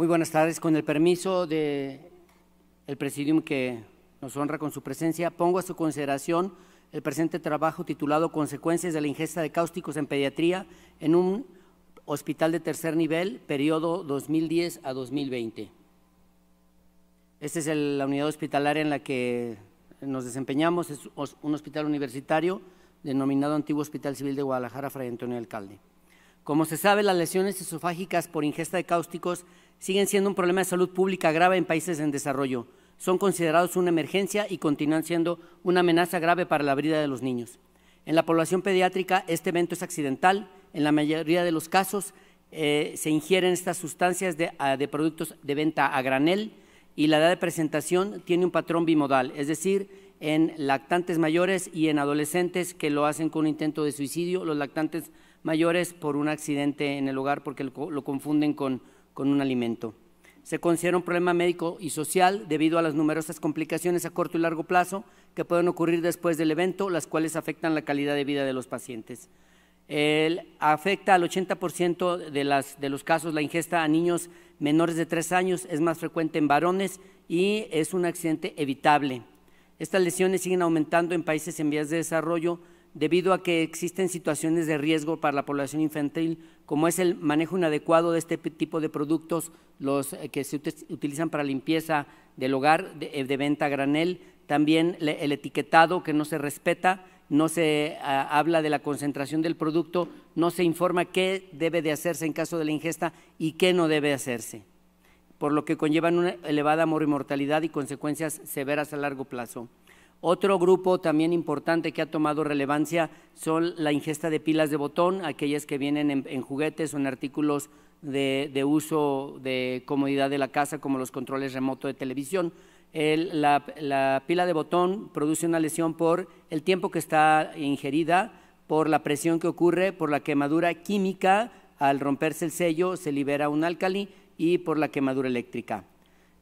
Muy buenas tardes. Con el permiso del presidium que nos honra con su presencia, pongo a su consideración el presente trabajo titulado Consecuencias de la ingesta de cáusticos en pediatría en un hospital de tercer nivel, periodo 2010 a 2020. Esta es la unidad hospitalaria en la que nos desempeñamos, es un hospital universitario denominado Antiguo Hospital Civil de Guadalajara, Fray Antonio Alcalde. Como se sabe, las lesiones esofágicas por ingesta de cáusticos siguen siendo un problema de salud pública grave en países en desarrollo. Son considerados una emergencia y continúan siendo una amenaza grave para la vida de los niños. En la población pediátrica, este evento es accidental. En la mayoría de los casos, eh, se ingieren estas sustancias de, ah, de productos de venta a granel y la edad de presentación tiene un patrón bimodal, es decir, en lactantes mayores y en adolescentes que lo hacen con un intento de suicidio. Los lactantes mayores por un accidente en el hogar porque lo, confunden con, un alimento. Se considera un problema médico y social debido a las numerosas complicaciones a corto y largo plazo que pueden ocurrir después del evento, las cuales afectan la calidad de vida de los pacientes. afecta al 80% de, de los casos la ingesta a niños menores de tres años, es más frecuente en varones y es un accidente evitable. Estas lesiones siguen aumentando en países en vías de desarrollo debido a que existen situaciones de riesgo para la población infantil, como es el manejo inadecuado de este tipo de productos, los eh, que se utilizan para limpieza del hogar de, eh, venta a granel, también el etiquetado que no se respeta, no se ah, habla de la concentración del producto, no se informa qué debe de hacerse en caso de la ingesta y qué no debe hacerse, por lo que conllevan una elevada morimortalidad y consecuencias severas a largo plazo. Otro grupo también importante que ha tomado relevancia son la ingesta de pilas de botón, aquellas que vienen en, juguetes o en artículos de, uso de comodidad de la casa, como los controles remoto de televisión. la, la pila de botón produce una lesión por el tiempo que está ingerida, por la presión que ocurre, por la quemadura química, al romperse el sello se libera un álcali y por la quemadura eléctrica.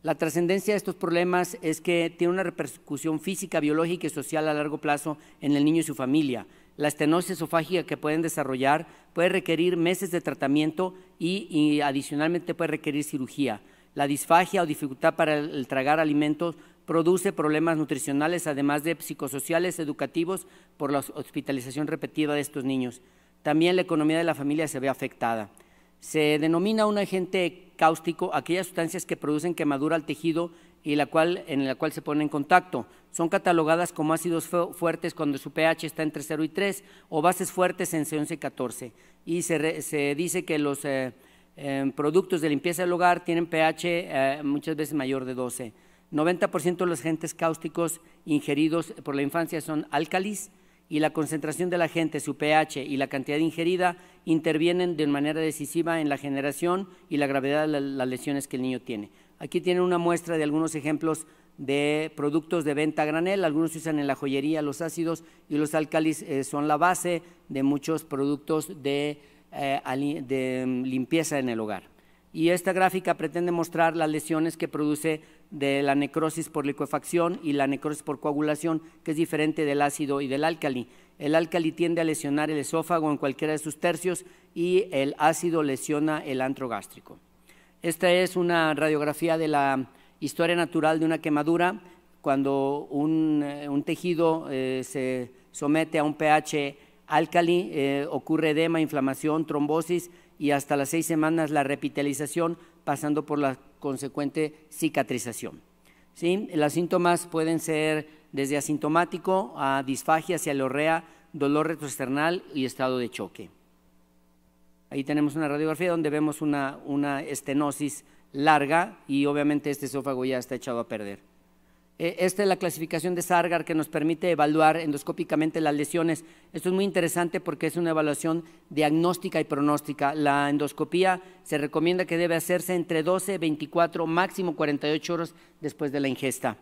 La trascendencia de estos problemas es que tiene una repercusión física, biológica y social a largo plazo en el niño y su familia. La estenosis esofágica que pueden desarrollar puede requerir meses de tratamiento y, adicionalmente puede requerir cirugía. La disfagia o dificultad para el, tragar alimentos produce problemas nutricionales, además de psicosociales, educativos, por la hospitalización repetida de estos niños. También la economía de la familia se ve afectada. Se denomina un agente cáustico aquellas sustancias que producen quemadura al tejido y la cual, en la cual se pone en contacto. Son catalogadas como ácidos fuertes cuando su pH está entre 0 y 3 o bases fuertes en 11 y 14. Y se, se dice que los eh, eh, productos de limpieza del hogar tienen pH eh, muchas veces mayor de 12. 90% de los agentes cáusticos ingeridos por la infancia son álcalis, y la concentración de la gente, su pH y la cantidad ingerida intervienen de manera decisiva en la generación y la gravedad de las lesiones que el niño tiene. Aquí tienen una muestra de algunos ejemplos de productos de venta a granel, algunos se usan en la joyería, los ácidos y los álcalis eh, son la base de muchos productos de, eh, de mm, limpieza en el hogar. Y esta gráfica pretende mostrar las lesiones que produce de la necrosis por liquefacción y la necrosis por coagulación, que es diferente del ácido y del álcali. El álcali tiende a lesionar el esófago en cualquiera de sus tercios y el ácido lesiona el antro gástrico. Esta es una radiografía de la historia natural de una quemadura cuando un, eh, tejido eh, se somete a un pH álcali, eh, ocurre edema, inflamación, trombosis y hasta las seis semanas la repitalización pasando por la consecuente cicatrización. ¿Sí? Los síntomas pueden ser desde asintomático a disfagia, cialorrea, dolor retroesternal y estado de choque. Ahí tenemos una radiografía donde vemos una estenosis larga y obviamente este esófago ya está echado a perder. Eh, esta es la clasificación de Sargar que nos permite evaluar endoscópicamente las lesiones. Esto es muy interesante porque es una evaluación diagnóstica y pronóstica. La endoscopía se recomienda que debe hacerse entre 12, 24, máximo 48 horas después de la ingesta.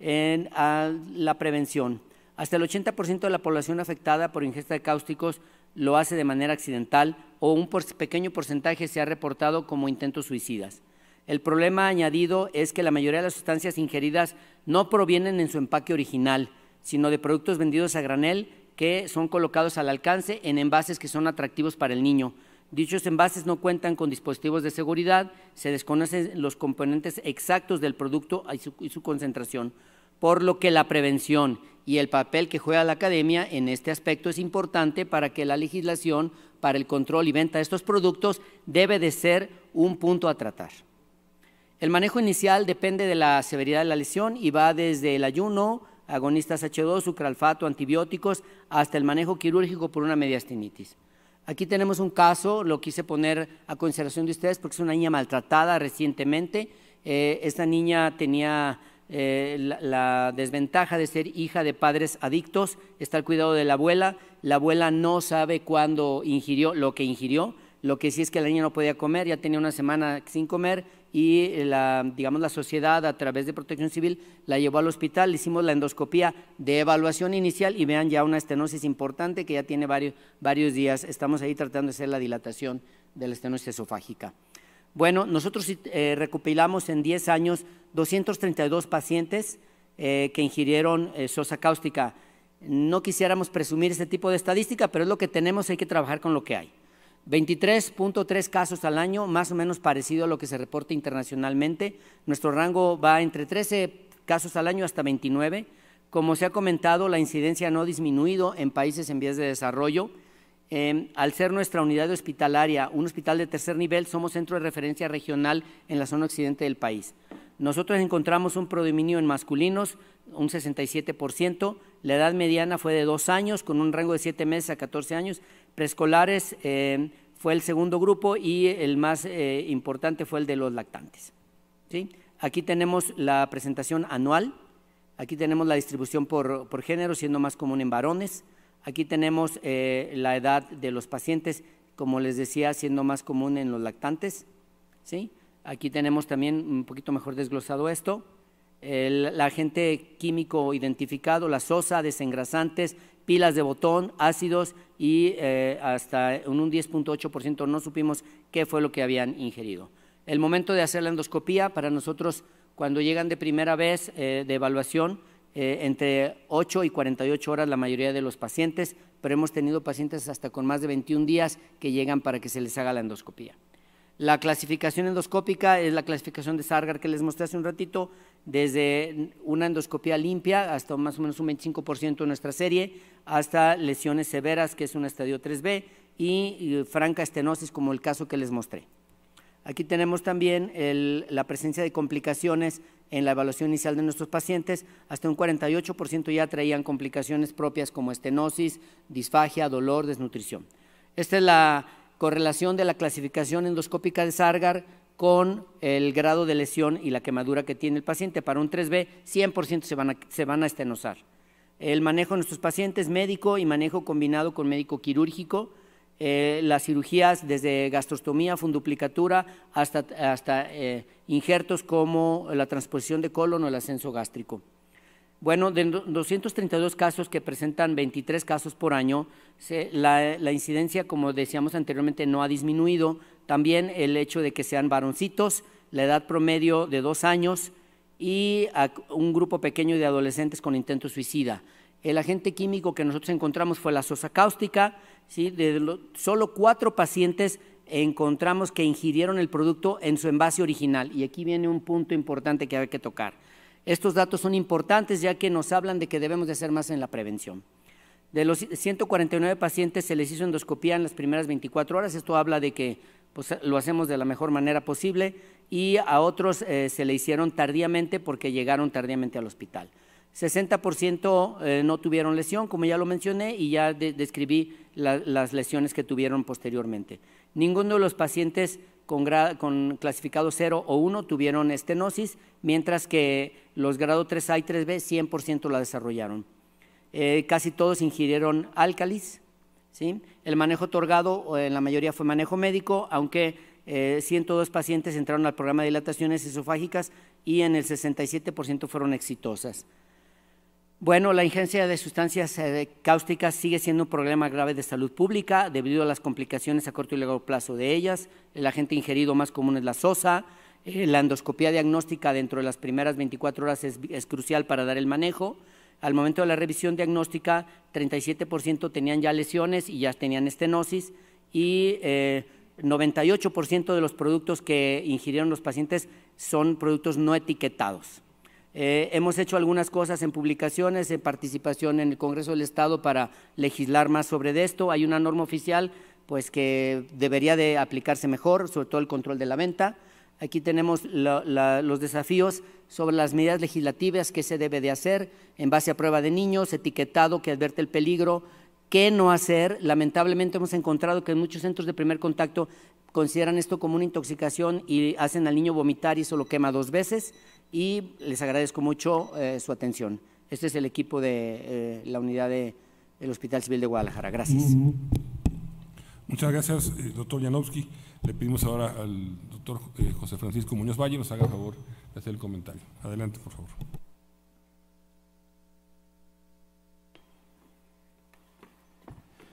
En la prevención. Hasta el 80% de la población afectada por ingesta de cáusticos lo hace de manera accidental o un pequeño porcentaje se ha reportado como intentos suicidas. El problema añadido es que la mayoría de las sustancias ingeridas no provienen en su empaque original, sino de productos vendidos a granel que son colocados al alcance en envases que son atractivos para el niño. Dichos envases no cuentan con dispositivos de seguridad, se desconocen los componentes exactos del producto y su, concentración, por lo que la prevención y el papel que juega la academia en este aspecto es importante para que la legislación para el control y venta de estos productos debe de ser un punto a tratar. El manejo inicial depende de la severidad de la lesión y va desde el ayuno, agonistas H2, sucralfato, antibióticos, hasta el manejo quirúrgico por una mediastinitis. Aquí tenemos un caso, lo quise poner a consideración de ustedes porque es una niña maltratada recientemente. Eh, esta niña tenía eh, la, la, desventaja de ser hija de padres adictos, está al cuidado de la abuela, la abuela no sabe cuándo ingirió lo que ingirió, lo que sí es que la niña no podía comer, ya tenía una semana sin comer, y eh, la, digamos, la sociedad a través de protección civil la llevó al hospital, hicimos la endoscopía de evaluación inicial y vean ya una estenosis importante que ya tiene varios, días, estamos ahí tratando de hacer la dilatación de la estenosis esofágica. Bueno, nosotros eh, recopilamos en 10 años 232 pacientes eh, que ingirieron sosa cáustica. No quisiéramos presumir ese tipo de estadística, pero es lo que tenemos, hay que trabajar con lo que hay. 23.3 casos al año, más o menos parecido a lo que se reporta internacionalmente. Nuestro rango va entre 13 casos al año hasta 29. Como se ha comentado, la incidencia no ha disminuido en países en vías de desarrollo. Em, al ser nuestra unidad hospitalaria un hospital de tercer nivel, somos centro de referencia regional en la zona occidente del país. Nosotros encontramos un predominio en masculinos, un 67%, la edad mediana fue de dos años, con un rango de siete meses a 14 años, preescolares eh, fue el segundo grupo y el más eh, importante fue el de los lactantes. Aquí tenemos la presentación anual, aquí tenemos la distribución por, género, siendo más común en varones, aquí tenemos eh, la edad de los pacientes, como les decía, siendo más común en los lactantes. ¿sí? Aquí tenemos también un poquito mejor desglosado esto, el, agente químico identificado, la sosa, desengrasantes, pilas de botón, ácidos y eh, hasta un 10.8% no supimos qué fue lo que habían ingerido. El momento de hacer la endoscopía, para nosotros, cuando llegan de primera vez eh, de evaluación, eh, entre 8 y 48 horas la mayoría de los pacientes, pero hemos tenido pacientes hasta con más de 21 días que llegan para que se les haga la endoscopía. La clasificación endoscópica es la clasificación de Sargar que les mostré hace un ratito, desde una endoscopía limpia hasta más o menos un 25% de nuestra serie, hasta lesiones severas, que es un estadio 3B, y, franca estenosis, como el caso que les mostré. Aquí tenemos también la presencia de complicaciones en la evaluación inicial de nuestros pacientes. Hasta un 48% ya traían complicaciones propias como estenosis, disfagia, dolor, desnutrición. Esta es la correlación de la clasificación endoscópica de Sargar con el grado de lesión y la quemadura que tiene el paciente. Para un 3B, 100% se van, a, se estenosar. El manejo de nuestros pacientes médico y manejo combinado con médico quirúrgico. Eh, las cirugías desde gastrostomía, funduplicatura, hasta, eh, injertos como la transposición de colon o el ascenso gástrico. Bueno, de 232 casos que presentan 23 casos por año, la, incidencia, como decíamos anteriormente, no ha disminuido. También el hecho de que sean varoncitos, la edad promedio de dos años y un grupo pequeño de adolescentes con intento suicida. El agente químico que nosotros encontramos fue la sosa cáustica. ¿sí? solo cuatro pacientes encontramos que ingirieron el producto en su envase original. Y aquí viene un punto importante que hay que tocar estos datos son importantes ya que nos hablan de que debemos de hacer más en la prevención. De los 149 pacientes se les hizo endoscopía en las primeras 24 horas, esto habla de que pues, lo hacemos de la mejor manera posible y a otros eh, se le hicieron tardíamente porque llegaron tardíamente al hospital. 60% eh, no tuvieron lesión, como ya lo mencioné, y ya describí las lesiones que tuvieron posteriormente. Ninguno de los pacientes con, clasificado 0 o 1 tuvieron estenosis, mientras que los grado 3A y 3B 100% la desarrollaron. Eh, casi todos ingirieron álcalis. El manejo otorgado en la mayoría fue manejo médico, aunque 102 eh, pacientes entraron al programa de dilataciones esofágicas y en el 67% fueron exitosas. Bueno, la ingencia de sustancias eh, cáusticas sigue siendo un problema grave de salud pública debido a las complicaciones a corto y largo plazo de ellas. El agente ingerido más común es la sosa. Eh, la endoscopía diagnóstica dentro de las primeras 24 horas es, crucial para dar el manejo. Al momento de la revisión diagnóstica, 37% tenían ya lesiones y ya tenían estenosis y 98% eh, de los productos que ingirieron los pacientes son productos no etiquetados. Eh, hemos hecho algunas cosas en publicaciones, en participación en el Congreso del Estado para legislar más sobre esto. Hay una norma oficial pues, que debería de aplicarse mejor, sobre todo el control de la venta. Aquí tenemos los desafíos sobre las medidas legislativas que se debe de hacer en base a prueba de niños, etiquetado que advierte el peligro, qué no hacer. Lamentablemente hemos encontrado que en muchos centros de primer contacto consideran esto como una intoxicación y hacen al niño vomitar y solo quema dos veces y les agradezco mucho eh, su atención. Este es el equipo de eh, la unidad del Hospital Civil de Guadalajara. Gracias. Muchas gracias, eh, doctor Janowski. Le pedimos ahora al doctor José Francisco Muñoz Valle nos haga favor de hacer el comentario. Adelante, por favor.